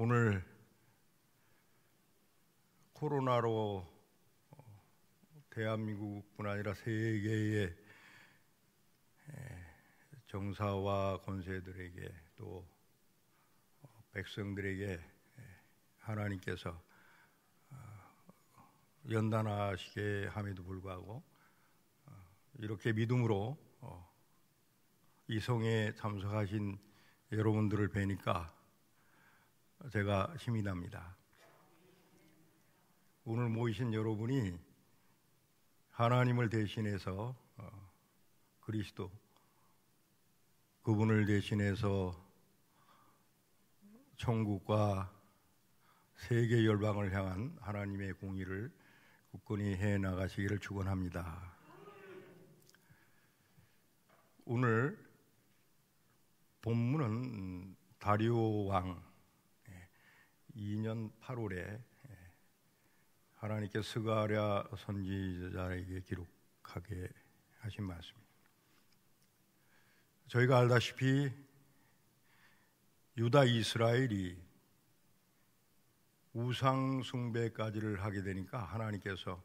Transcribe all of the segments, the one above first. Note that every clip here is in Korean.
오늘 코로나로 대한민국뿐 아니라 세계의 정사와 권세들에게 또 백성들에게 하나님께서 어, 연단하시게 함에도 불구하고 어, 이렇게 믿음으로 어, 이성에 참석하신 여러분들을 뵈니까 제가 힘이 납니다. 오늘 모이신 여러분이 하나님을 대신해서 어, 그리스도 그분을 대신해서 천국과 세계 열방을 향한 하나님의 공의를 굳건히 해 나가시기를 축원합니다. 오늘 본문은 다리오 왕 2년 8월에 예, 하나님께 스가랴 선지자에게 기록하게 하신 말씀입니다. 저희가 알다시피 유다 이스라엘이 우상 숭배까지를 하게 되니까 하나님께서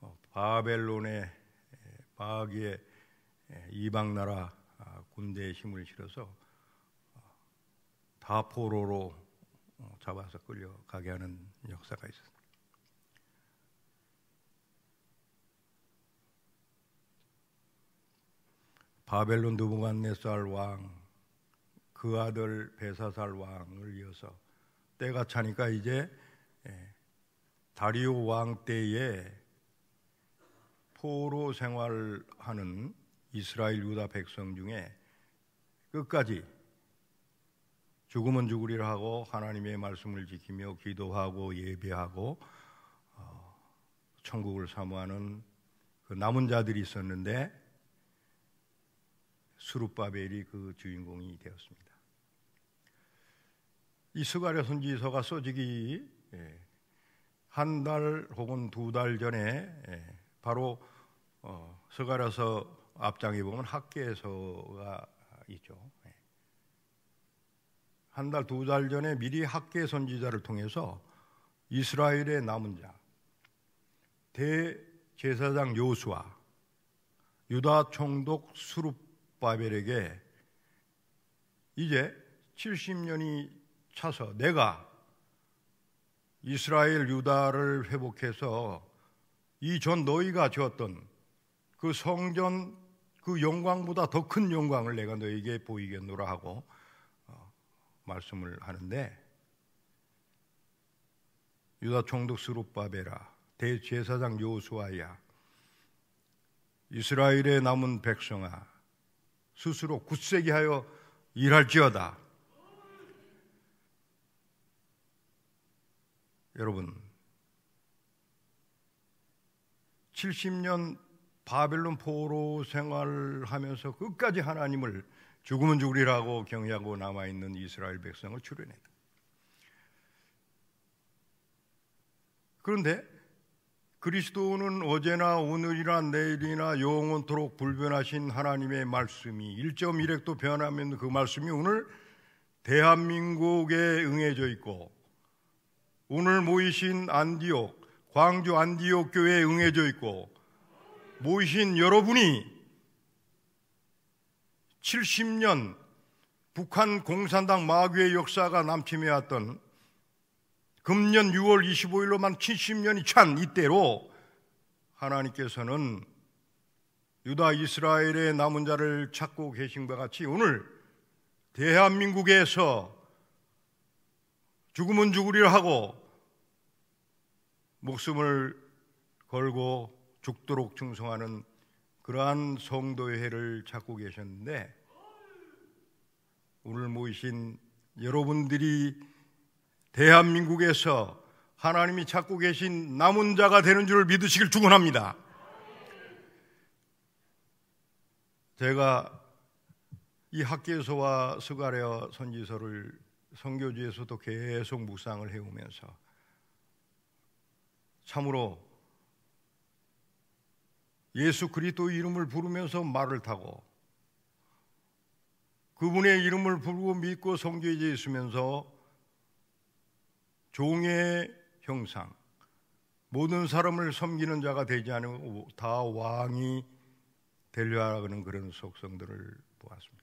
어, 바벨론의 예, 바기의 예, 이방 나라 아, 군대의 힘을 실어서 어, 다포로로 어, 잡아서 끌려가게 하는 역사가 있었습니다. 바벨론 느부갓네살 왕, 그 아들 베사살 왕을 이어서 때가 차니까 이제 예, 다리오 왕 때에 포로 생활하는 이스라엘 유다 백성 중에 끝까지 죽음은 죽으리라 하고 하나님의 말씀을 지키며 기도하고 예배하고 어, 천국을 사모하는 그 남은 자들이 있었는데 수룹바벨이 그 주인공이 되었습니다. 이 스가랴 선지서가 써지기 예, 한 달 혹은 두 달 전에 예, 바로 어, 스가랴서 앞장에 보면 학계서가 있죠. 한 달, 두 달 전에 미리 학계 선지자를 통해서 이스라엘의 남은 자, 대제사장 요수와 유다 총독 수룹바벨에게 이제 70년이 차서 내가 이스라엘 유다를 회복해서 이전 너희가 지었던 그 성전 그 영광보다 더 큰 영광을 내가 너에게 보이겠노라 하고 말씀을 하는데 유다 총독 스룹바베라 대제사장 요수아야 이스라엘의 남은 백성아 스스로 굳세게 하여 일할지어다 여러분 70년 바벨론 포로 생활하면서 끝까지 하나님을 죽으면 죽으리라고 경외하고 남아 있는 이스라엘 백성을 출연했다. 그런데 그리스도는 어제나 오늘이나 내일이나 영원토록 불변하신 하나님의 말씀이 1.1핵도 변하면 그 말씀이 오늘 대한민국에 응해져 있고 오늘 모이신 안디옥 광주 안디옥 교회에 응해져 있고 모이신 여러분이 70년 북한 공산당 마귀의 역사가 남침해왔던 금년 6월 25일로만 70년이 찬 이때로 하나님께서는 유다 이스라엘의 남은 자를 찾고 계신 것 같이 오늘 대한민국에서 죽음은 죽으리라 하고 목숨을 걸고 죽도록 충성하는 그러한 성도회를 찾고 계셨는데 오늘 모이신 여러분들이 대한민국에서 하나님이 찾고 계신 남은 자가 되는 줄을 믿으시길 축원합니다. 제가 이학교에서와스가레어 선지서를 성교지에서도 계속 묵상을 해오면서 참으로 예수 그리스도 이름을 부르면서 말을 타고 그분의 이름을 부르고 믿고 성교에 있으면서 종의 형상 모든 사람을 섬기는 자가 되지 않으면 다 왕이 되려 하는 그런 속성들을 보았습니다.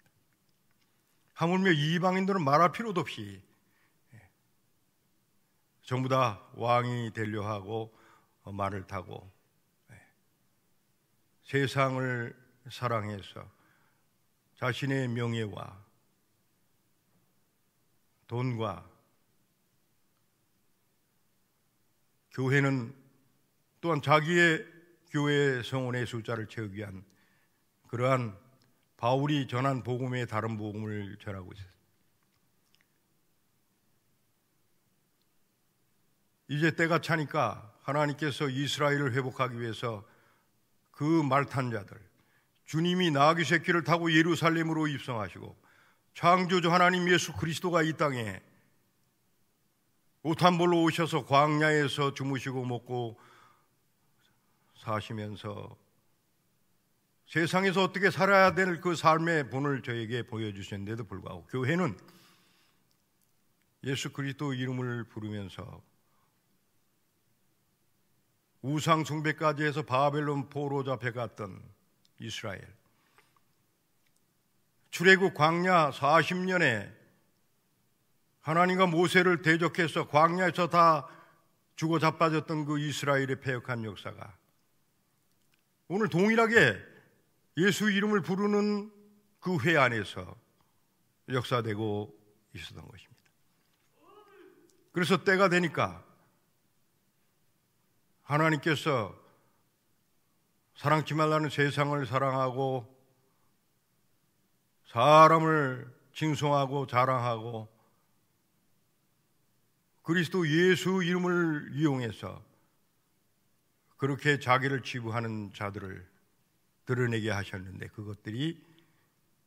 하물며 이방인들은 말할 필요도 없이 예, 전부 다 왕이 되려 하고 말을 타고 세상을 사랑해서 자신의 명예와 돈과 교회는 또한 자기의 교회의 성원의 숫자를 채우기 위한 그러한 바울이 전한 복음의 다른 복음을 전하고 있습니다 이제 때가 차니까 하나님께서 이스라엘을 회복하기 위해서 그 말탄 자들 주님이 나귀 새끼를 타고 예루살렘으로 입성하시고 창조주 하나님 예수 그리스도가 이 땅에 옷한 벌로 오셔서 광야에서 주무시고 먹고 사시면서 세상에서 어떻게 살아야 될 그 삶의 본을 저에게 보여주셨는데도 불구하고 교회는 예수 그리스도 이름을 부르면서 우상 숭배까지 해서 바벨론 포로 잡혀갔던 이스라엘. 출애굽 광야 40년에 하나님과 모세를 대적해서 광야에서 다 죽어 자빠졌던 그 이스라엘의 폐역한 역사가 오늘 동일하게 예수 이름을 부르는 그 회 안에서 역사되고 있었던 것입니다. 그래서 때가 되니까 하나님께서 사랑치 말라는 세상을 사랑하고 사람을 징송하고 자랑하고 그리스도 예수 이름을 이용해서 그렇게 자기를 지부하는 자들을 드러내게 하셨는데 그것들이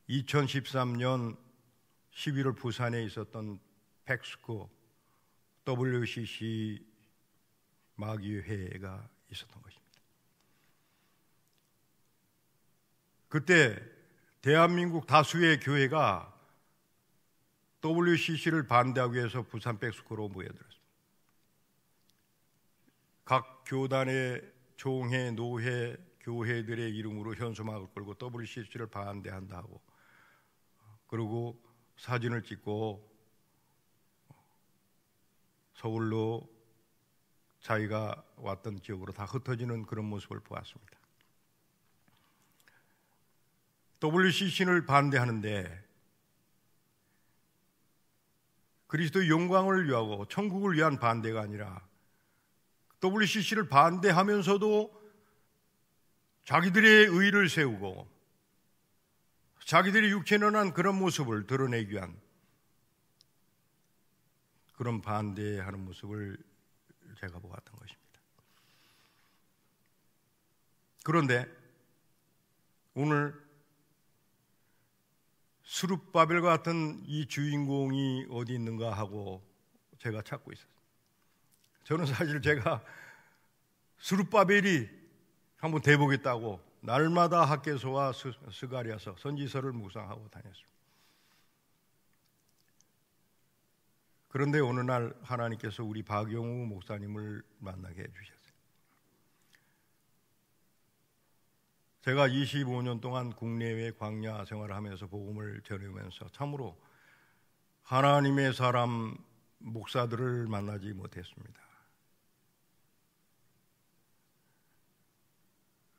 2013년 11월 부산에 있었던 팩스코 WCC 마귀회가 있었던 것입니다. 그때 대한민국 다수의 교회가 WCC를 반대하기 위해서 부산 백스코로 모여들었습니다. 각 교단의 종회 노회, 교회들의 이름으로 현수막을 걸고 WCC를 반대한다고 그리고 사진을 찍고 서울로 자기가 왔던 지역으로 다 흩어지는 그런 모습을 보았습니다. WCC를 반대하는데 그리스도의 영광을 위하고 천국을 위한 반대가 아니라 WCC를 반대하면서도 자기들의 의를 세우고 자기들이 육체는한 그런 모습을 드러내기 위한 그런 반대하는 모습을 제가 보았던 것입니다. 그런데 오늘 수룹바벨과 같은 이 주인공이 어디 있는가 하고 제가 찾고 있었어요. 저는 사실 제가 수룹바벨이 한번 대보겠다고 날마다 학계소와 스가리아서 선지서를 묵상하고 다녔습니다. 그런데 어느 날 하나님께서 우리 박영우 목사님을 만나게 해주셨어요. 제가 25년 동안 국내외 광야 생활을 하면서 복음을 전해면서 참으로 하나님의 사람 목사들을 만나지 못했습니다.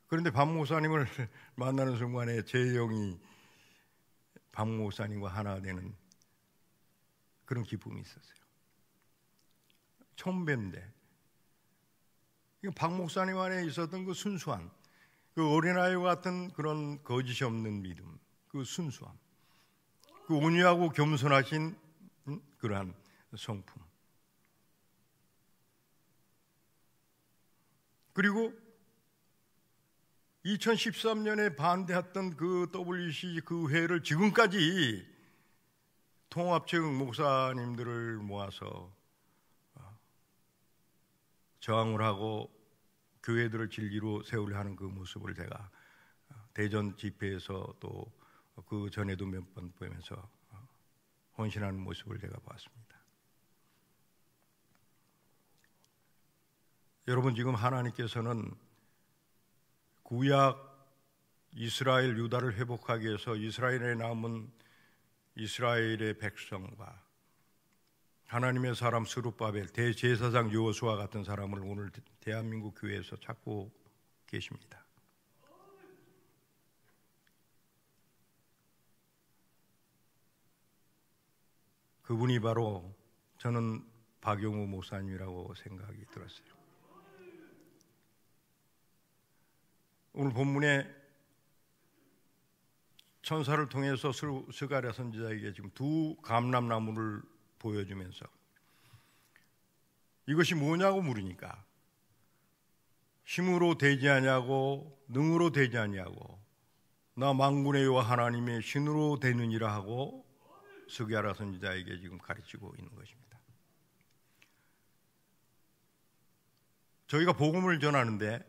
그런데 박 목사님을 만나는 순간에 제 영이 박 목사님과 하나 되는 그런 기쁨이 있었어요. 처음 뵀는데 박 목사님 안에 있었던 그 순수함, 그 어린아이 와 같은 그런 거짓이 없는 믿음, 그 순수함, 그 온유하고 겸손하신 음, 그러한 성품. 그리고 2013년에 반대했던 그 WC g 그 회를 지금까지 통합측 목사님들을 모아서 어, 저항을 하고 교회들을 진리로 세우려 하는 그 모습을 제가 어, 대전 집회에서 또 그 전에도 몇 번 보면서 어, 헌신하는 모습을 제가 보았습니다. 여러분 지금 하나님께서는 구약 이스라엘 유다를 회복하기 위해서 이스라엘에 남은 이스라엘의 백성과 하나님의 사람 스룹바벨 대제사장 요호수와 같은 사람을 오늘 대한민국 교회에서 찾고 계십니다. 그분이 바로 저는 박용우 목사님이라고 생각이 들었어요. 오늘 본문에 천사를 통해서 스가랴 선지자에게 지금 두 감람나무를 보여주면서 이것이 뭐냐고 물으니까 힘으로 되지 않냐고 능으로 되지 않냐고나 망군의 여호와 하나님의 신으로 되느니라 하고 스가랴 선지자에게 지금 가르치고 있는 것입니다. 저희가 복음을 전하는데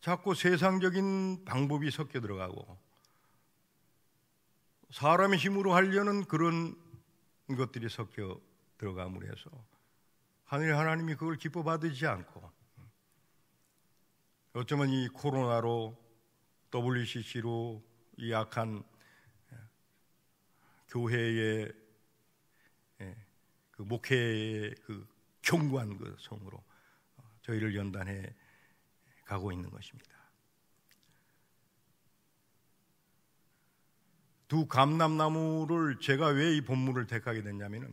자꾸 세상적인 방법이 섞여 들어가고 사람의 힘으로 하려는 그런 것들이 섞여 들어감으로 해서 하늘의 하나님이 그걸 기뻐 받으지 않고 어쩌면 이 코로나로 WCC로 이 악한 교회의 예, 그 목회의 그 경관 그 성으로 저희를 연단해 가고 있는 것입니다. 두 감람나무를 제가 왜 이 본문을 택하게 됐냐면은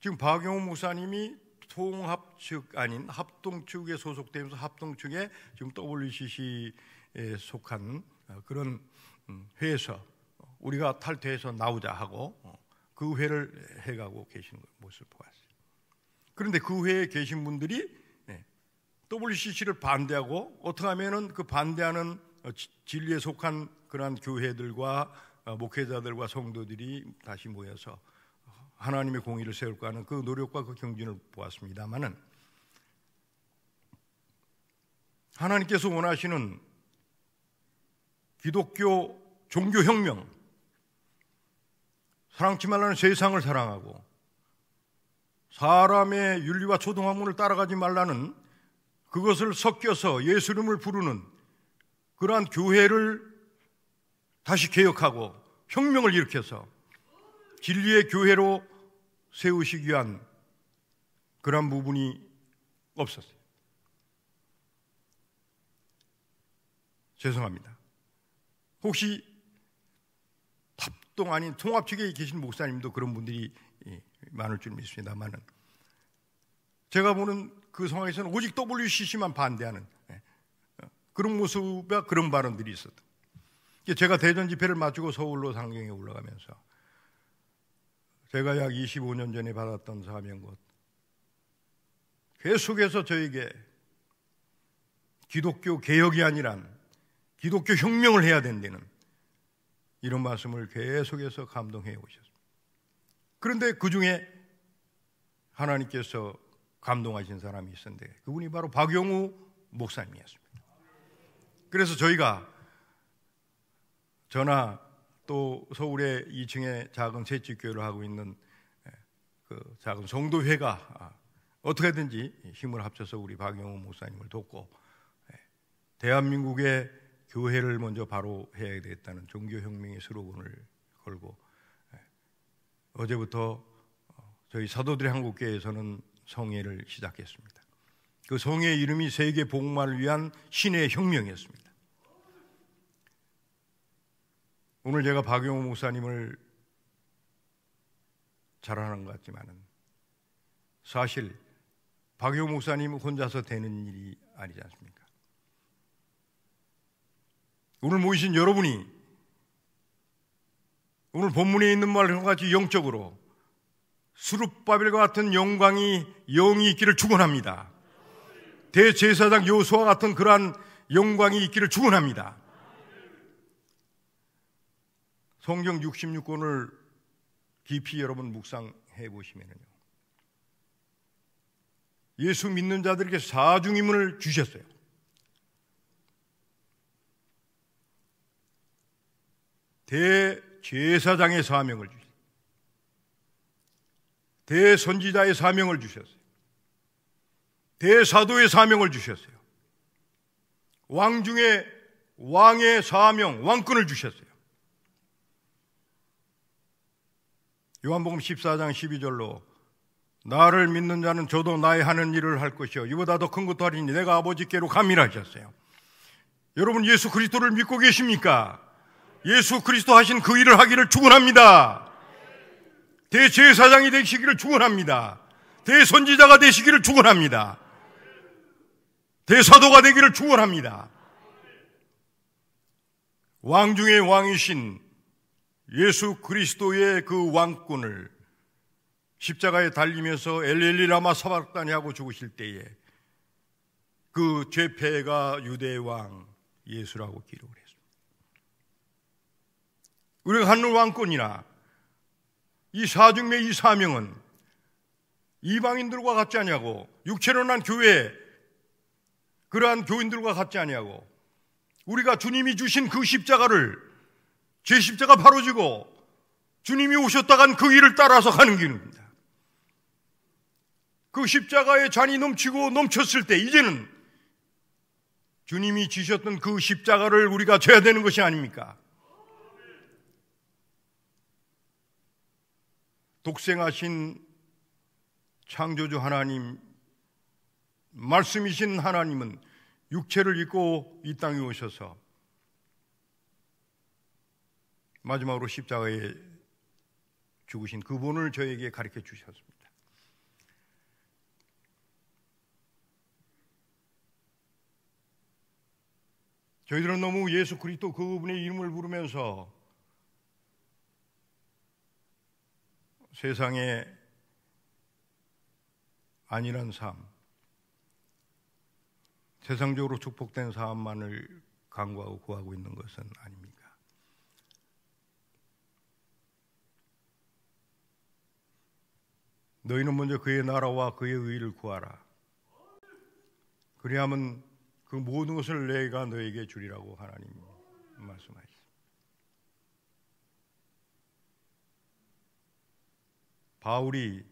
지금 박영호 목사님이 통합 측 아닌 합동 측에 소속되면서 합동 측에 지금 WCC에 속한 어, 그런 음, 회에서 우리가 탈퇴해서 나오자 하고 어, 그 회를 해가고 계신 모습을 보았어요. 그런데 그 회에 계신 분들이 WCC를 네, 반대하고 어떻게 하면은 그 반대하는 어, 진리에 속한 그러한 교회들과 어, 목회자들과 성도들이 다시 모여서 하나님의 공의를 세울까 하는 그 노력과 그 경진을 보았습니다만은 하나님께서 원하시는 기독교 종교 혁명 사랑치 말라는 세상을 사랑하고 사람의 윤리와 초등학문을 따라가지 말라는 그것을 섞여서 예수님을 부르는 그러한 교회를 다시 개혁하고 혁명을 일으켜서 진리의 교회로 세우시기 위한 그러한 부분이 없었어요. 죄송합니다. 혹시 탑동 아닌 통합 측에 계신 목사님도 그런 분들이 예, 많을 줄 믿습니다만은 제가 보는 그 상황에서는 오직 WCC만 반대하는 예, 그런 모습과 그런 발언들이 있었던 제가 대전 집회를 마치고 서울로 상경에 올라가면서 제가 약 25년 전에 받았던 사명것 계속해서 저에게 기독교 개혁이 아니란 기독교 혁명을 해야 된다는 이런 말씀을 계속해서 감동해 오셨습니다. 그런데 그 중에 하나님께서 감동하신 사람이 있었는데 그분이 바로 박영우 목사님이었습니다. 그래서 저희가 전화 또 서울의 2층에 작은 셋집교회를 하고 있는 예, 그 작은 성도회가 아, 어떻게든지 힘을 합쳐서 우리 박영호 목사님을 돕고 예, 대한민국의 교회를 먼저 바로 해야 되겠다는 종교혁명의 수로건을 걸고 예, 어제부터 어, 저희 사도들의 한국교회에서는 성회를 시작했습니다. 그 성회의 이름이 세계 복음화를 위한 신의 혁명이었습니다. 오늘 제가 박용호 목사님을 잘하는 것 같지만은 사실 박용호 목사님 혼자서 되는 일이 아니지 않습니까? 오늘 모이신 여러분이 오늘 본문에 있는 말과 같이 영적으로 수룹바벨과 같은 영광이 영이 있기를 축원합니다. 대제사장 요소와 같은 그러한 영광이 있기를 축원합니다. 성경 66권을 깊이 여러분 묵상해 보시면요. 예수 믿는 자들에게 사중임을 주셨어요. 대제사장의 사명을 주셨어요. 대선지자의 사명을 주셨어요. 대사도의 사명을 주셨어요. 왕중의 왕의 사명, 왕권을 주셨어요. 요한복음 14장 12절로 나를 믿는 자는 저도 나의 하는 일을 할 것이요 이보다 더 큰 것도 하리니 내가 아버지께로 감이라 하셨어요. 여러분 예수 그리스도를 믿고 계십니까? 예수 그리스도 하신 그 일을 하기를 축원합니다. 대제사장이 되시기를 축원합니다. 대선지자가 되시기를 축원합니다. 대사도가 되기를 축원합니다. 왕 중의 왕이신 예수 그리스도의 그 왕권을 십자가에 달리면서 엘리라마 사박단이 하고 죽으실 때에 그 죄패가 유대 왕 예수라고 기록을 했습니다. 우리가 갖는 왕권이나 이 사중의 이 사명은 이방인들과 같지 아니하고 육체로 난 교회 그러한 교인들과 같지 아니하고 우리가 주님이 주신 그 십자가를 죄 십자가 바로 지고 주님이 오셨다간 그 길을 따라서 가는 길입니다. 그 십자가의 잔이 넘치고 넘쳤을 때 이제는 주님이 지셨던 그 십자가를 우리가 져야 되는 것이 아닙니까? 독생하신 창조주 하나님, 말씀이신 하나님은 육체를 입고 이 땅에 오셔서 마지막으로 십자가에 죽으신 그분을 저에게 가르쳐 주셨습니다. 저희들은 너무 예수 그리스도 그분의 이름을 부르면서 세상에 안일한 삶, 세상적으로 축복된 삶만을 강구하고 구하고 있는 것은 아닙니까? 너희는 먼저 그의 나라와 그의 의를 구하라. 그리하면 그 모든 것을 내가 너에게 주리라고 하나님 말씀하셨습니다. 바울이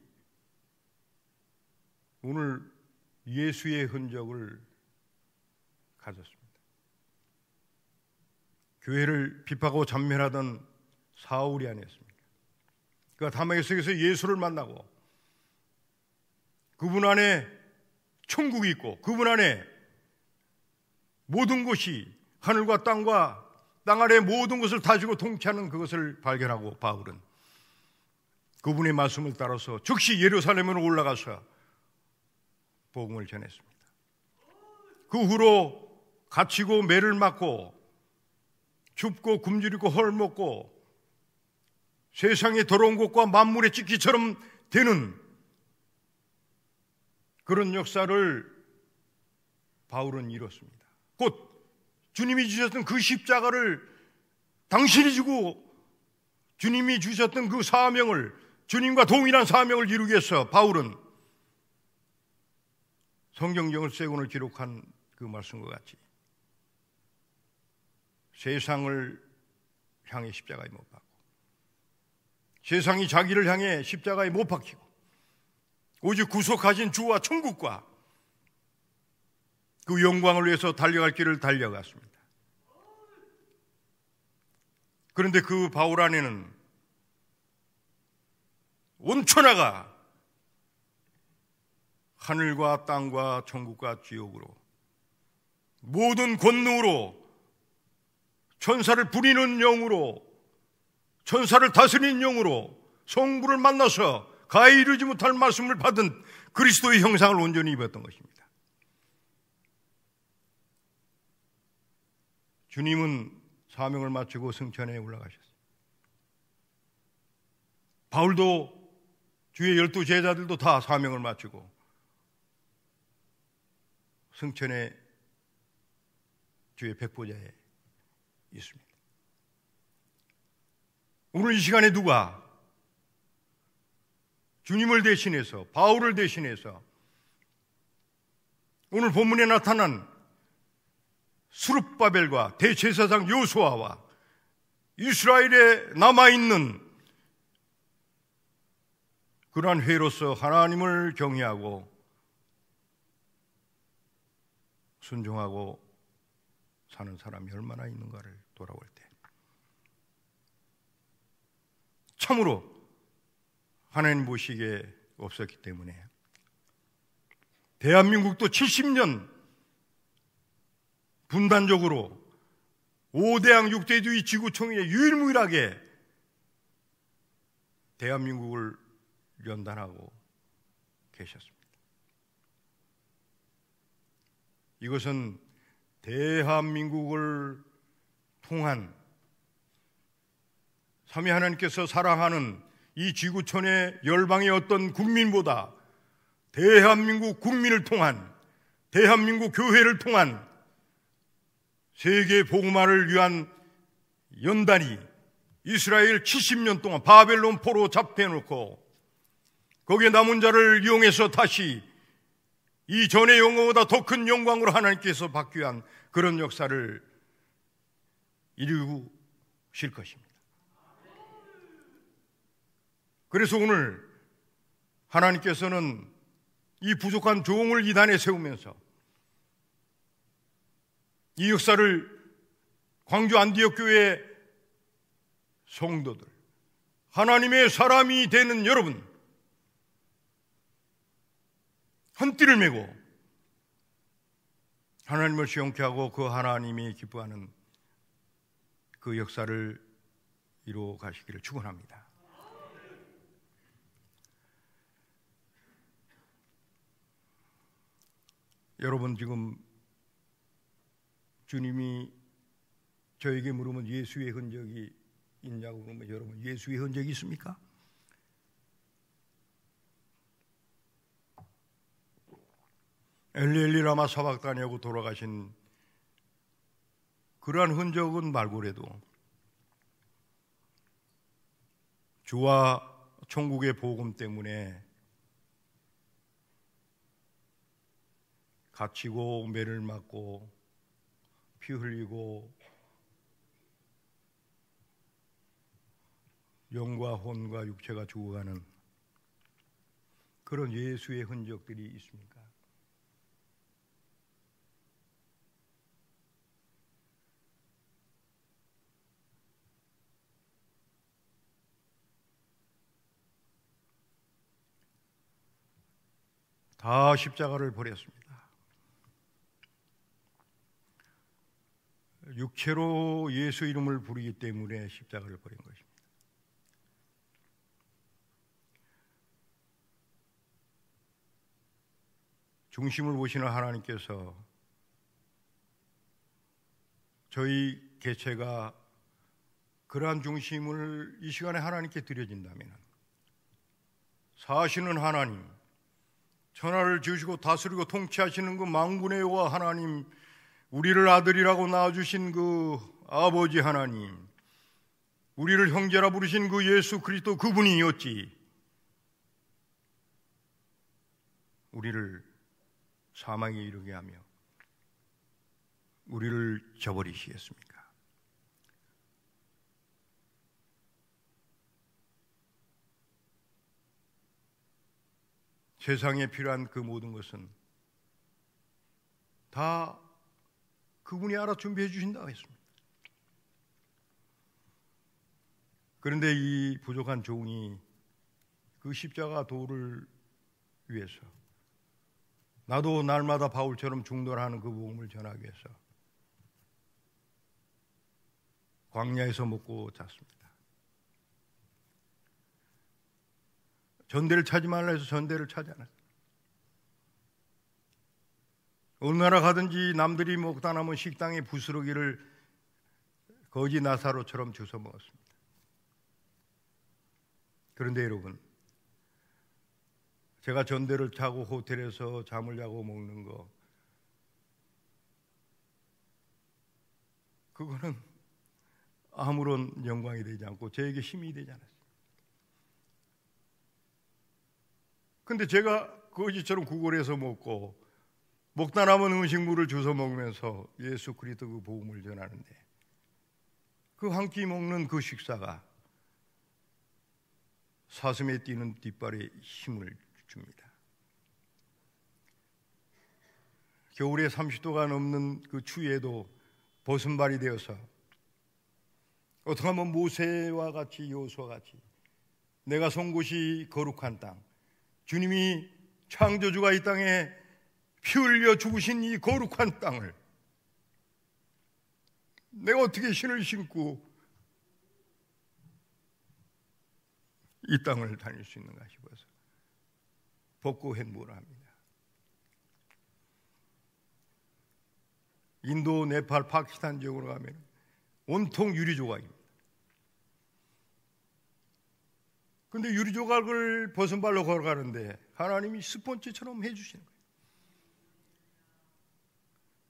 오늘 예수의 흔적을 가졌습니다. 교회를 비파고 하 잔멸하던 사울이 아니었습니다 그가 담다메속에서 예수를 만나고 그분 안에 천국이 있고 그분 안에 모든 것이 하늘과 땅과 땅 아래 모든 것을 다지고 통치하는 그것을 발견하고 바울은 그분의 말씀을 따라서 즉시 예루살렘으로 올라가서 복음을 전했습니다. 그 후로 갇히고 매를 맞고 춥고 굶주리고 헐먹고 세상에 더러운 것과 만물의 찍기처럼 되는 그런 역사를 바울은 이뤘습니다. 곧 주님이 주셨던 그 십자가를 당신이 지고 주님이 주셨던 그 사명을 주님과 동일한 사명을 이루기 위해서 바울은 성경경을 세권을 기록한 그 말씀과 같이 세상을 향해 십자가에 못 박고 세상이 자기를 향해 십자가에 못 박히고 오직 구속하신 주와 천국과 그 영광을 위해서 달려갈 길을 달려갔습니다. 그런데 그 바울 안에는 온천하가 하늘과 땅과 천국과 지옥으로 모든 권능으로 천사를 부리는 영으로 천사를 다스리는 영으로 성부를 만나서 가히 이루지 못할 말씀을 받은 그리스도의 형상을 온전히 입었던 것입니다. 주님은 사명을 마치고 승천에 올라가셨습니다. 바울도 주의 열두 제자들도 다 사명을 마치고 승천에 주의 백보자에 있습니다. 오늘 이 시간에 누가 주님을 대신해서 바울을 대신해서 오늘 본문에 나타난 수룹바벨과 대제사장 요수아와 이스라엘에 남아있는 그러한 회로서 하나님을 경외하고 순종하고 사는 사람이 얼마나 있는가를 돌아올 때 참으로 하나님 보시기에 없었기 때문에 대한민국도 70년 분단적으로 5대항 6대주의 지구총회에 유일무이하게 대한민국을 연단하고 계셨습니다. 이것은 대한민국을 통한 삼위 하나님께서 사랑하는 이 지구촌의 열방의 어떤 국민보다 대한민국 국민을 통한 대한민국 교회를 통한 세계 복음화를 위한 연단이 이스라엘 70년 동안 바벨론 포로 잡혀놓고 거기에 남은 자를 이용해서 다시 이 전의 영광보다 더 큰 영광으로 하나님께서 바뀌 위한 그런 역사를 이루실 것입니다. 그래서 오늘 하나님께서는 이 부족한 종을 이단에 세우면서 이 역사를 광주 안디옥 교회 성도들 하나님의 사람이 되는 여러분 한 띠를 메고 하나님을 시용케 하고 그 하나님이 기뻐하는 그 역사를 이루어 가시기를 축원합니다. 여러분 지금 주님이 저에게 물으면 예수의 흔적이 있냐고 그러면 여러분 예수의 흔적이 있습니까? 엘리엘리 라마 사박단이하고 돌아가신 그러한 흔적은 말고라도 주와 천국의 복음 때문에 갇히고 매를 맞고 피 흘리고 영과 혼과 육체가 죽어가는 그런 예수의 흔적들이 있습니까? 다 십자가를 버렸습니다. 육체로 예수 이름을 부르기 때문에 십자가를 버린 것입니다. 중심을 보시는 하나님께서 저희 개체가 그러한 중심을 이 시간에 하나님께 드려진다면 사시는 하나님, 천하를 지으시고 다스리고 통치하시는 그 망군의 여호와 하나님 우리를 아들이라고 낳아주신 그 아버지 하나님, 우리를 형제라 부르신 그 예수 그리스도 그분이었지. 우리를 사망에 이르게 하며 우리를 저버리시겠습니까? 세상에 필요한 그 모든 것은 다 그분이 알아 준비해 주신다고 했습니다. 그런데 이 부족한 종이 그 십자가 도를 위해서 나도 날마다 바울처럼 중도하는 그 복음을 전하기 위해서 광야에서 먹고 잤습니다. 전대를 찾지 말라 해서 전대를 찾지 않았습니다 어느 나라 가든지 남들이 먹다 뭐 남은 식당의 부스러기를 거지 나사로처럼 주워 먹었습니다. 그런데 여러분, 제가 전대를 타고 호텔에서 잠을 자고 먹는 거, 그거는 아무런 영광이 되지 않고 제에게 힘이 되지 않았어요. 근데 제가 거지처럼 구걸해서 먹고 목다 남은 음식물을 주워 먹으면서 예수 그리스도 그 복음을 전하는데 그 한 끼 먹는 그 식사가 사슴에 뛰는 뒷발에 힘을 줍니다. 겨울에 30도가 넘는 그 추위에도 벗은발이 되어서 어떻게 하면 모세와 같이 요수와 같이 내가 선 곳이 거룩한 땅 주님이 창조주가 이 땅에 피 흘려 죽으신 이 거룩한 땅을 내가 어떻게 신을 신고 이 땅을 다닐 수 있는가 싶어서 복구 행보를 합니다. 인도, 네팔, 파키스탄 지역으로 가면 온통 유리 조각입니다. 근데 유리 조각을 벗은 발로 걸어가는데 하나님이 스폰지처럼 해주시는 거예요.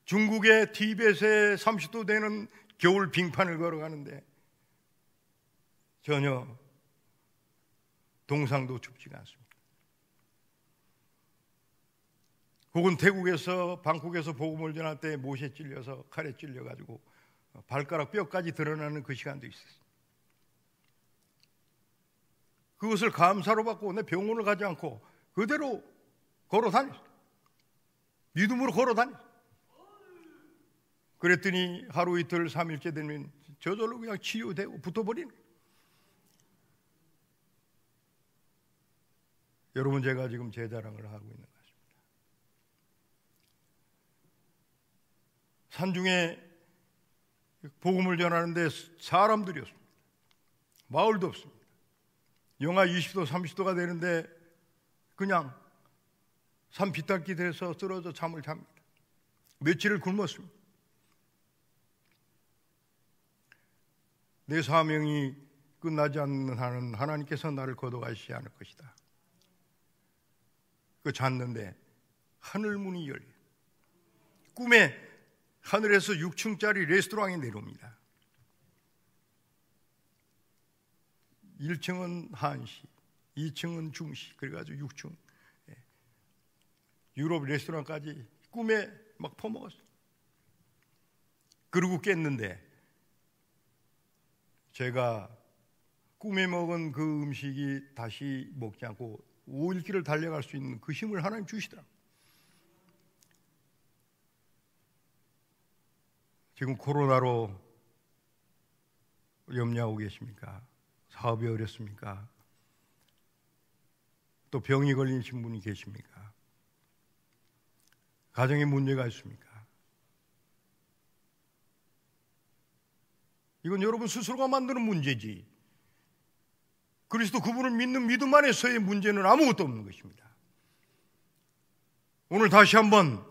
중국의 티벳에 30도 되는 겨울 빙판을 걸어가는데 전혀 동상도 춥지가 않습니다. 혹은 태국에서 방콕에서 복음을 전할 때 못에 찔려서 칼에 찔려가지고 발가락 뼈까지 드러나는 그 시간도 있었어요. 그것을 감사로 받고 내 병원을 가지 않고 그대로 걸어 다녔어. 믿음으로 걸어 다녔어. 그랬더니 하루 이틀 삼일째 되면 저절로 그냥 치유되고 붙어버린 여러분 제가 지금 제 자랑을 하고 있는 것입니다. 산중에 복음을 전하는데 사람들이 없습니다. 마을도 없습니다. 영하 20도, 30도가 되는데 그냥 산비탈기 에서 쓰러져 잠을 잡니다. 며칠을 굶었습니다. 내 사명이 끝나지 않는 한은 하나님께서 나를 거둬가시지 않을 것이다. 그 잤는데 하늘 문이 열려. 꿈에 하늘에서 6층짜리 레스토랑이 내려옵니다. 1층은 한시, 2층은 중시, 그래가지고 6층. 예. 유럽 레스토랑까지 꿈에 막 퍼먹었어. 그러고 깼는데 제가 꿈에 먹은 그 음식이 다시 먹지 않고 오일 길을 달려갈 수 있는 그 힘을 하나님 주시더라. 지금 코로나로 염려하고 계십니까? 사업이 어렵습니까? 또 병이 걸리신 분이 계십니까? 가정에 문제가 있습니까? 이건 여러분 스스로가 만드는 문제지. 그리스도 그분을 믿는 믿음 안에서의 문제는 아무것도 없는 것입니다. 오늘 다시 한번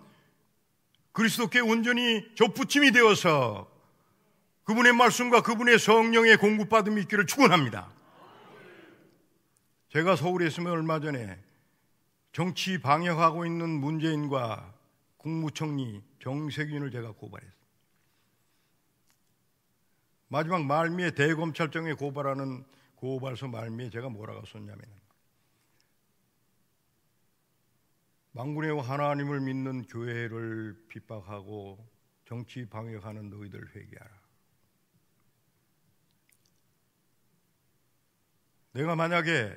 그리스도께 온전히 접붙임이 되어서 그분의 말씀과 그분의 성령의 공급받음 이 있기를 축원합니다. 제가 서울에 있으면 얼마 전에 정치 방역하고 있는 문재인과 국무총리 정세균을 제가 고발했어요. 마지막 말미에 대검찰청에 고발하는 고발서 말미에 제가 뭐라고 썼냐면 망군의 하나님을 믿는 교회를 핍박하고 정치 방역하는 너희들 회개하라. 내가 만약에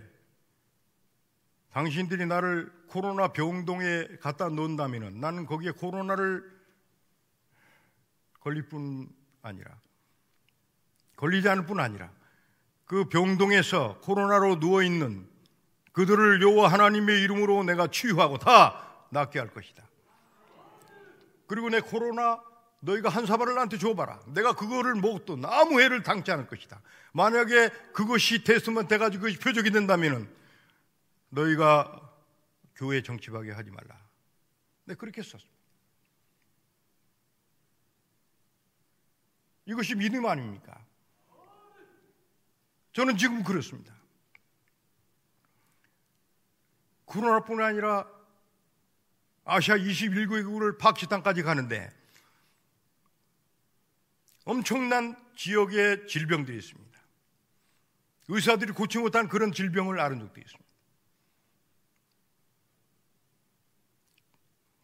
당신들이 나를 코로나 병동에 갖다 놓는다면 나는 거기에 코로나를 걸릴 뿐 아니라 걸리지 않을 뿐 아니라 그 병동에서 코로나로 누워있는 그들을 여호와 하나님의 이름으로 내가 치유하고 다 낫게 할 것이다. 그리고 내 코로나 너희가 한 사발을 나한테 줘봐라. 내가 그거를 먹어도 아무 해를 당치 않을 것이다. 만약에 그것이 테스트만 돼가지고 그것이 표적이 된다면은 너희가 교회 정치박이 하지 말라. 네, 그렇게 썼습니다. 이것이 믿음 아닙니까? 저는 지금 그렇습니다. 코로나뿐 아니라 아시아 21개국을 파키스탄까지 가는데 엄청난 지역의 질병들이 있습니다. 의사들이 고치 못한 그런 질병을 아는 적도 있습니다.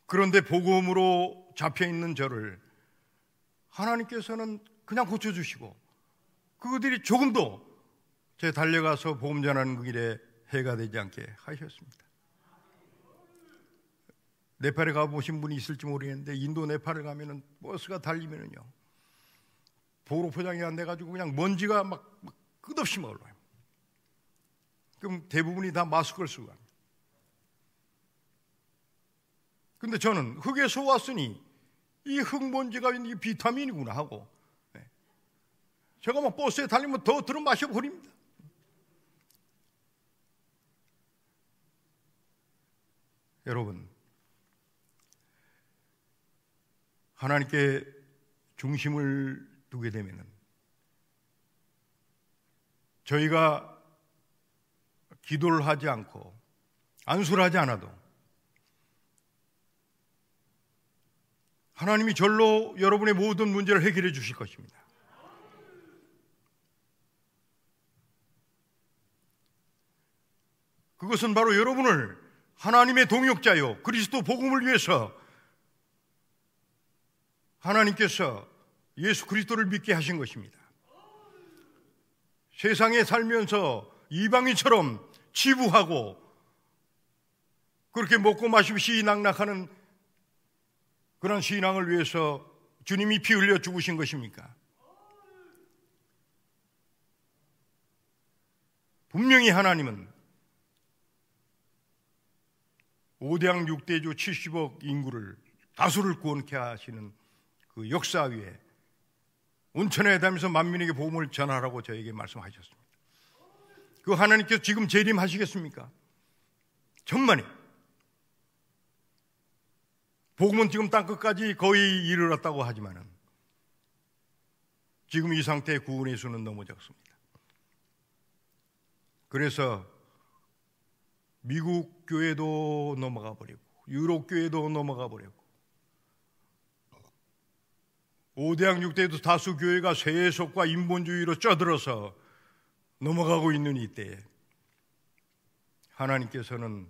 그런데 복음으로 잡혀 있는 저를 하나님께서는 그냥 고쳐주시고 그들이 조금도 제 달려가서 보험 전하는 그 길에 해가 되지 않게 하셨습니다. 네팔에 가보신 분이 있을지 모르겠는데 인도 네팔을 가면은 버스가 달리면은요 보로 포장이 안 돼가지고 그냥 먼지가 막, 막 끝없이 막 올라요. 그럼 대부분이 다 마스크를 쓰고 갑니다. 근데 저는 흙에서 왔으니 이 흙먼지가 이 비타민이구나 하고 네. 제가 막 버스에 달리면 더 들어 마셔버립니다. 여러분, 하나님께 중심을 두게 되면 저희가 기도를 하지 않고 안수를 하지 않아도 하나님이 절로 여러분의 모든 문제를 해결해 주실 것입니다. 그것은 바로 여러분을 하나님의 동역자요. 그리스도 복음을 위해서 하나님께서 예수 그리스도를 믿게 하신 것입니다. 세상에 살면서 이방인처럼 지부하고 그렇게 먹고 마시고이 낙락하는 그런 신앙을 위해서 주님이 피 흘려 죽으신 것입니까? 분명히 하나님은 5대양 6대조 70억 인구를 다수를 구원케 하시는 그 역사 위에 온천의 담에서 만민에게 복음을 전하라고 저에게 말씀하셨습니다. 그 하나님께서 지금 재림하시겠습니까? 천만에. 복음은 지금 땅끝까지 거의 이르렀다고 하지만은 지금 이 상태의 구원의 수는 너무 작습니다. 그래서 미국 교회도 넘어가 버리고 유럽 교회도 넘어가 버리고 오대학 육대도 다수 교회가 세속과 인본주의로 쪄들어서 넘어가고 있는 이때에 하나님께서는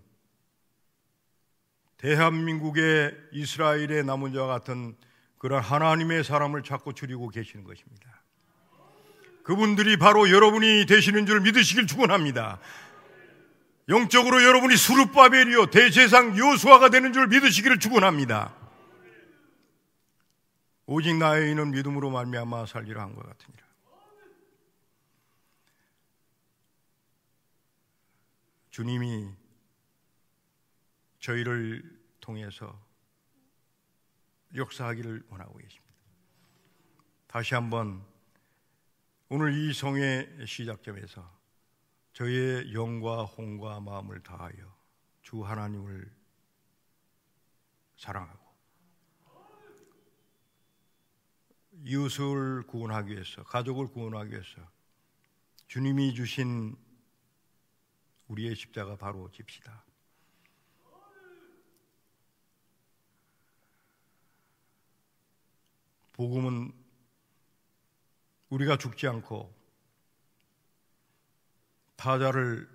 대한민국의 이스라엘의 남은 자와 같은 그런 하나님의 사람을 찾고 줄이고 계시는 것입니다. 그분들이 바로 여러분이 되시는 줄 믿으시길 축원합니다. 영적으로 여러분이 수르바벨이요 대제상 요수화가 되는 줄 믿으시기를 축원합니다. 오직 나의 인는 믿음으로 말미암아 살리라한것 같으니라. 주님이 저희를 통해서 역사하기를 원하고 계십니다. 다시 한번 오늘 이 성의 시작점에서 저의 영과 혼과 마음을 다하여 주 하나님을 사랑하고 이웃을 구원하기 위해서 가족을 구원하기 위해서 주님이 주신 우리의 십자가 바로 집시다. 복음은 우리가 죽지 않고 타자를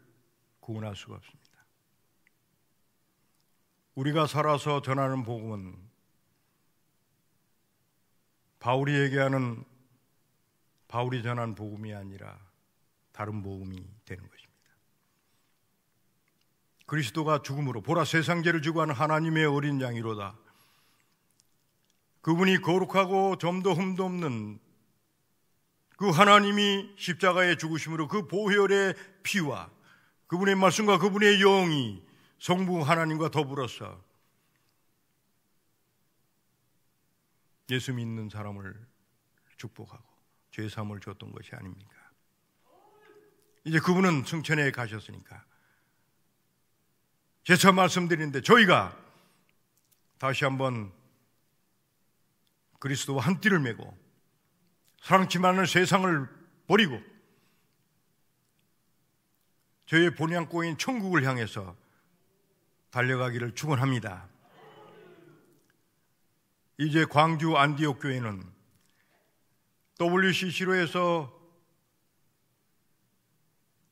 구원할 수가 없습니다. 우리가 살아서 전하는 복음은 바울이 얘기하는 바울이 전한 복음이 아니라 다른 복음이 되는 것입니다. 그리스도가 죽음으로 보라 세상죄를 주고 하는 하나님의 어린 양이로다. 그분이 거룩하고 점도 흠도 없는 그 하나님이 십자가에 죽으심으로 그 보혈의 피와 그분의 말씀과 그분의 영이 성부 하나님과 더불어서 예수 믿는 사람을 축복하고 죄삼을 줬던 것이 아닙니까? 이제 그분은 승천에 가셨으니까 제차 말씀드리는데 저희가 다시 한번 그리스도와 한 띠를 메고 사랑치 만는 세상을 버리고 저의 본향고인 천국을 향해서 달려가기를 축원합니다. 이제 광주 안디옥 교회는 w c c 로해서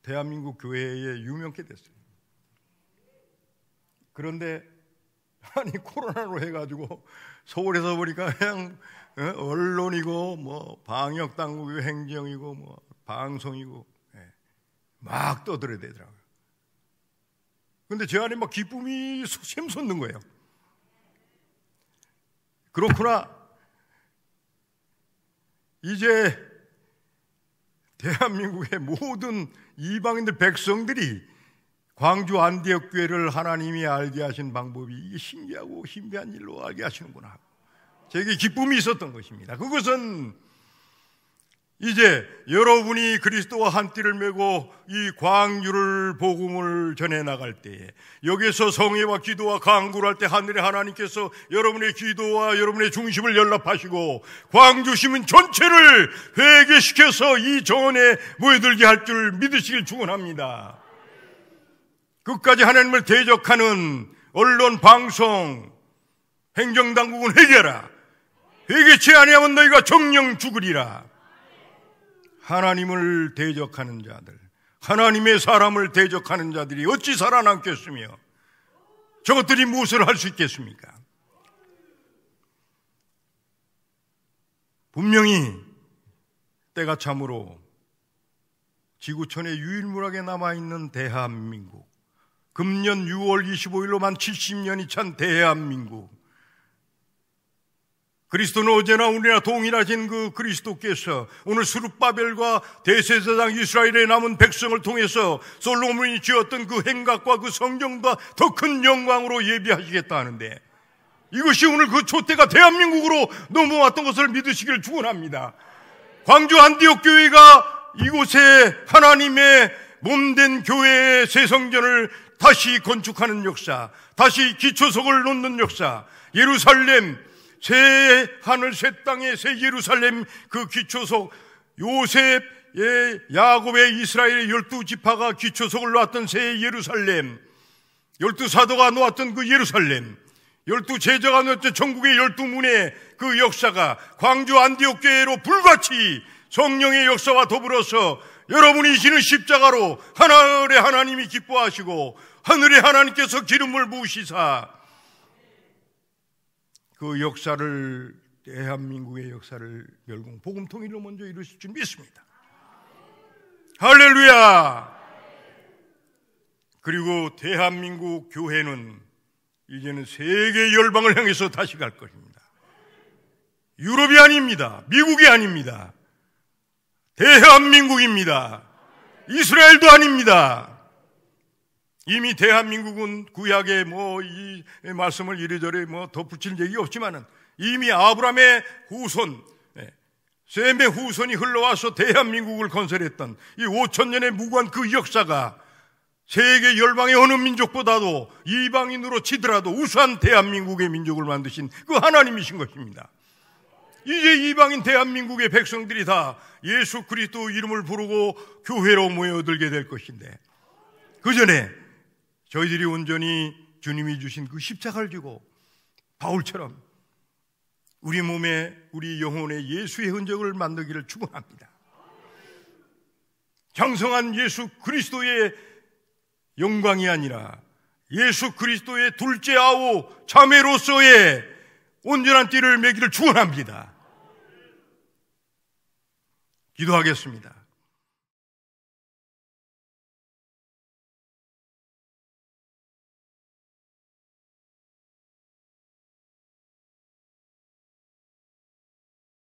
대한민국 교회에 유명케 됐어요. 그런데 아니 코로나로 해가지고 서울에서 보니까 그냥 예? 언론이고 뭐 방역 당국의 행정이고 뭐 방송이고 예. 막 떠들어대더라고요. 근데 제 안에 막 기쁨이 샘솟는 거예요. 그렇구나. 이제 대한민국의 모든 이방인들 백성들이 광주 안디옥 교회를 하나님이 알게 하신 방법이 신기하고 신비한 일로 알게 하시는구나. 제게 기쁨이 있었던 것입니다. 그것은 이제 여러분이 그리스도와 한 띠를 메고 이 광유를 복음을 전해 나갈 때에 여기서 성의와 기도와 강구를 할 때 하늘의 하나님께서 여러분의 기도와 여러분의 중심을 연락하시고 광주 시민 전체를 회개시켜서 이 정원에 모여들게 할 줄 믿으시길 축원합니다. 끝까지 하나님을 대적하는 언론 방송 행정당국은 해결하 회개치 아니하면 너희가 정령 죽으리라. 하나님을 대적하는 자들, 하나님의 사람을 대적하는 자들이 어찌 살아남겠으며 저것들이 무엇을 할 수 있겠습니까? 분명히 때가 참으로 지구촌에 유일무라하게 남아있는 대한민국, 금년 6월 25일로만 70년이 찬 대한민국, 그리스도는 어제나 오늘이나 동일하신 그 그리스도께서 오늘 수룹바벨과 대세사장 이스라엘에 남은 백성을 통해서 솔로몬이 지었던 그 행각과 그 성경과 더 큰 영광으로 예비하시겠다 하는데 이것이 오늘 그 초대가 대한민국으로 넘어왔던 것을 믿으시길 축원합니다. 광주 안디옥 교회가 이곳에 하나님의 몸된 교회의 새 성전을 다시 건축하는 역사, 다시 기초석을 놓는 역사, 예루살렘 새 하늘 새 땅의 새 예루살렘 그 기초석 요셉의 야곱의 이스라엘의 열두 지파가 기초석을 놓았던 새 예루살렘 열두 사도가 놓았던 그 예루살렘 열두 제자가 놓았던 전국의 열두 문의 그 역사가 광주 안디옥 교회로 불같이 성령의 역사와 더불어서 여러분이 지는 십자가로 하늘의 하나님이 기뻐하시고 하늘의 하나님께서 기름을 부으시사 그 역사를 대한민국의 역사를 열공 복음 통일로 먼저 이루실 줄 믿습니다. 할렐루야! 그리고 대한민국 교회는 이제는 세계 열방을 향해서 다시 갈 것입니다. 유럽이 아닙니다. 미국이 아닙니다. 대한민국입니다. 이스라엘도 아닙니다. 이미 대한민국은 구약에 뭐이 말씀을 이리저리 뭐 덧붙일 얘기 없지만은 이미 아브라함의 후손, 셈의 예, 후손이 흘러와서 대한민국을 건설했던 이 5천 년의 무관 그 역사가 세계 열방의 어느 민족보다도 이방인으로 치더라도 우수한 대한민국의 민족을 만드신 그 하나님이신 것입니다. 이제 이방인 대한민국의 백성들이 다 예수 그리스도 이름을 부르고 교회로 모여들게 될 것인데 그 전에 저희들이 온전히 주님이 주신 그 십자가를 지고 바울처럼 우리 몸에 우리 영혼에 예수의 흔적을 만들기를 축원합니다. 장성한 예수 그리스도의 영광이 아니라 예수 그리스도의 둘째 아우 자매로서의 온전한 띠를 매기를 축원합니다. 기도하겠습니다.